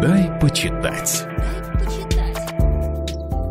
«Дай почитать».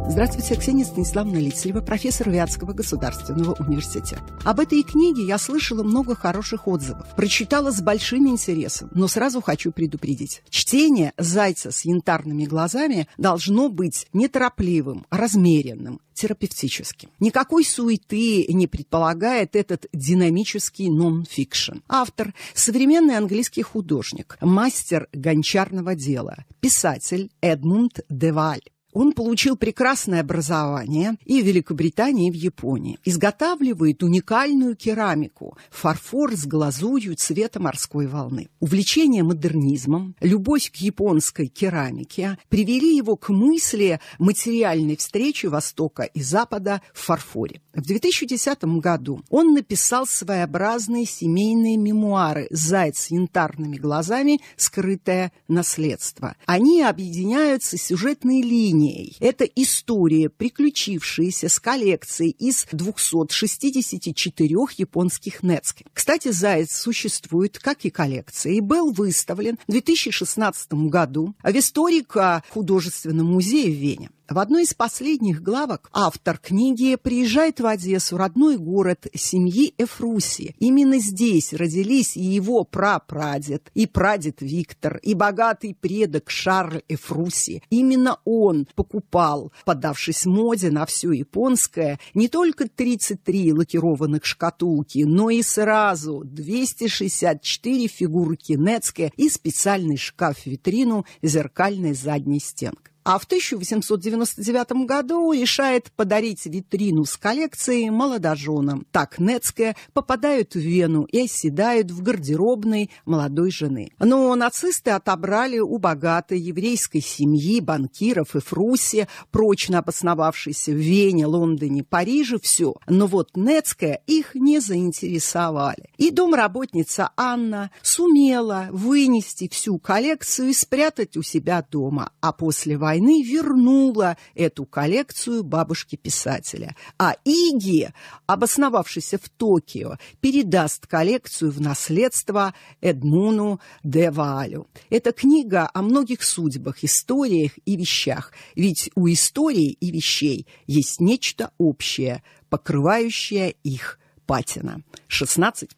Здравствуйте, Ксения Станиславовна Лицлева, профессор Вятского государственного университета. Об этой книге я слышала много хороших отзывов, прочитала с большим интересом, но сразу хочу предупредить. Чтение «Зайца с янтарными глазами» должно быть неторопливым, размеренным, терапевтическим. Никакой суеты не предполагает этот динамический нон-фикшн. Автор – современный английский художник, мастер гончарного дела, писатель Эдмунд Деваль. Он получил прекрасное образование и в Великобритании, и в Японии. Изготавливает уникальную керамику, фарфор с глазурью цвета морской волны. Увлечение модернизмом, любовь к японской керамике привели его к мысли материальной встречи Востока и Запада в фарфоре. В 2010 году он написал своеобразные семейные мемуары «Заяц с янтарными глазами. Скрытое наследство». Они объединяются сюжетной линией ней. Это история, приключившаяся с коллекцией из 264 японских нецки. Кстати, «Заяц» существует, как и коллекция, и был выставлен в 2016 году в историко художественном музее в Вене. В одной из последних главок автор книги приезжает в Одессу, родной город семьи Эфруси. Именно здесь родились и его прапрадед, и прадед Виктор, и богатый предок Шарль Эфруси. Именно он покупал, поддавшись моде на все японское, не только 33 лакированных шкатулки, но и сразу 264 фигурки кинецке и специальный шкаф-витрину с зеркальной задней стенкой. А в 1899 году решает подарить витрину с коллекцией молодоженам. Так Нецке попадают в Вену и оседают в гардеробной молодой жены. Но нацисты отобрали у богатой еврейской семьи, банкиров и фруси, прочно обосновавшейся в Вене, Лондоне, Париже, все. Но вот Нецке их не заинтересовали. И домработница Анна сумела вынести всю коллекцию и спрятать у себя дома. А после войны войны вернула эту коллекцию бабушке-писателя. А Иги, обосновавшийся в Токио, передаст коллекцию в наследство Эдмуну де Ваалю. Это книга о многих судьбах, историях и вещах. Ведь у истории и вещей есть нечто общее, покрывающее их патина. 16+.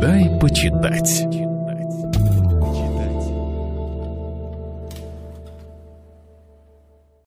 Дай почитать.